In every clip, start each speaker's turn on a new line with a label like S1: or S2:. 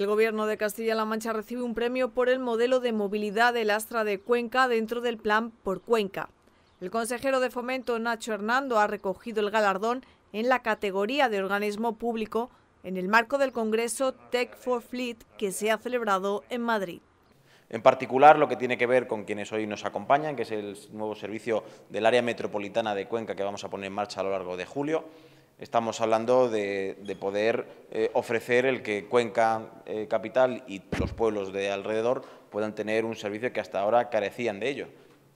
S1: El gobierno de Castilla-La Mancha recibe un premio por el modelo de movilidad del Astra de Cuenca dentro del plan Por Cuenca. El consejero de fomento Nacho Hernando ha recogido el galardón en la categoría de organismo público en el marco del Congreso Tech for Fleet que se ha celebrado en Madrid.
S2: En particular, lo que tiene que ver con quienes hoy nos acompañan, que es el nuevo servicio del área metropolitana de Cuenca que vamos a poner en marcha a lo largo de julio, estamos hablando de, poder eh, ofrecer el que Cuenca eh, Capital y los pueblos de alrededor puedan tener un servicio que hasta ahora carecían de ello.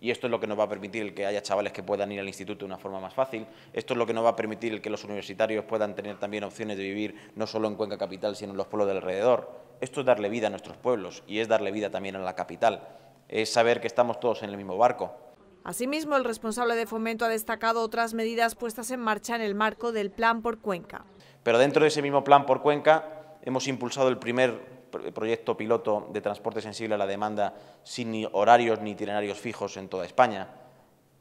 S2: Y esto es lo que nos va a permitir el que haya chavales que puedan ir al instituto de una forma más fácil. Esto es lo que nos va a permitir el que los universitarios puedan tener también opciones de vivir no solo en Cuenca Capital, sino en los pueblos de alrededor. Esto es darle vida a nuestros pueblos y es darle vida también a la capital. Es saber que estamos todos en el mismo barco
S1: Asimismo, el responsable de fomento ha destacado otras medidas puestas en marcha en el marco del Plan por Cuenca.
S2: Pero dentro de ese mismo Plan por Cuenca hemos impulsado el primer proyecto piloto de transporte sensible a la demanda sin ni horarios ni itinerarios fijos en toda España.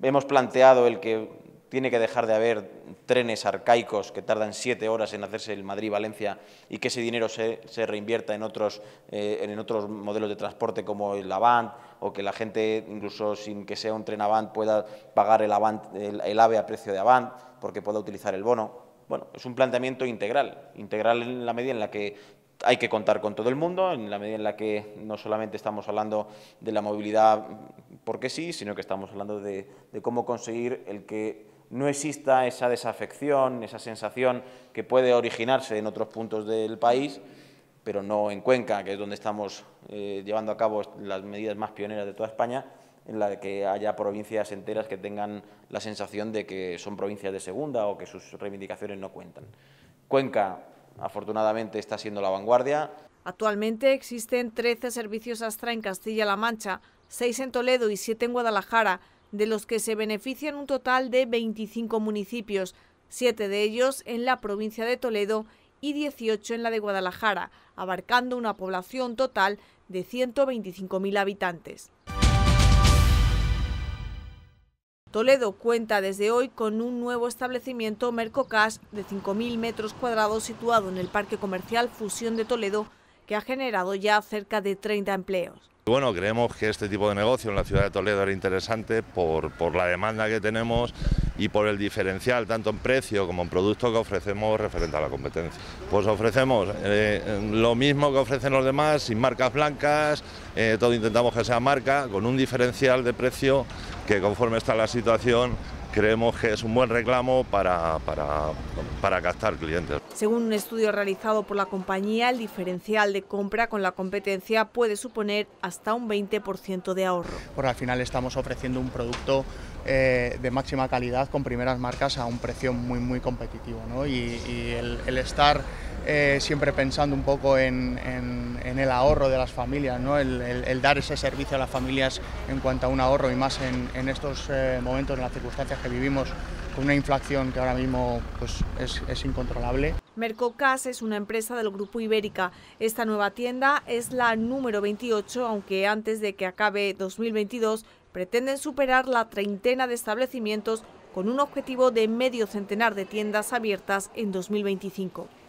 S2: Hemos planteado el que tiene que dejar de haber trenes arcaicos que tardan siete horas en hacerse el Madrid-Valencia y que ese dinero se, reinvierta en otros, eh, en otros modelos de transporte como el Avant o que la gente, incluso sin que sea un tren Avant, pueda pagar el, AVE a precio de Avant porque pueda utilizar el bono. Bueno, es un planteamiento integral, integral en la medida en la que hay que contar con todo el mundo, en la medida en la que no solamente estamos hablando de la movilidad porque sí, sino que estamos hablando de cómo conseguir el que no exista esa desafección, esa sensación que puede originarse en otros puntos del país, pero no en Cuenca, que es donde estamos eh, llevando a cabo las medidas más pioneras de toda España, en la que haya provincias enteras que tengan la sensación de que son provincias de segunda o que sus reivindicaciones no cuentan. Cuenca, afortunadamente, está siendo la vanguardia.
S1: Actualmente existen 13 servicios Astra en Castilla-La Mancha, 6 en Toledo y 7 en Guadalajara, de los que se benefician un total de 25 municipios, siete de ellos en la provincia de Toledo y 18 en la de Guadalajara, abarcando una población total de 125.000 habitantes. Toledo cuenta desde hoy con un nuevo establecimiento Mercocash, de 5.000 metros cuadrados situado en el Parque Comercial Fusión de Toledo, que ha generado ya cerca de 30 empleos.
S3: Bueno, creemos que este tipo de negocio en la ciudad de Toledo era interesante por, la demanda que tenemos y por el diferencial, tanto en precio como en producto que ofrecemos referente a la competencia. Pues ofrecemos eh, lo mismo que ofrecen los demás, sin marcas blancas, eh, todo intentamos que sea marca, con un diferencial de precio que conforme está la situación creemos que es un buen reclamo para, para, captar clientes.
S1: Según un estudio realizado por la compañía, el diferencial de compra con la competencia puede suponer hasta un 20% de ahorro.
S3: por
S4: al final estamos ofreciendo un producto eh, de máxima calidad con primeras marcas a un precio muy, muy competitivo. ¿no? Y, el, estar eh, siempre pensando un poco en, el ahorro de las familias, ¿no? El, dar ese servicio a las familias en cuanto a un ahorro y más en, estos eh, momentos, en las circunstancias que vivimos con una inflación que ahora mismo pues, es, es incontrolable.
S1: Mercocas es una empresa del Grupo Ibérica. Esta nueva tienda es la número 28, aunque antes de que acabe 2022 pretenden superar la treintena de establecimientos con un objetivo de medio centenar de tiendas abiertas en 2025.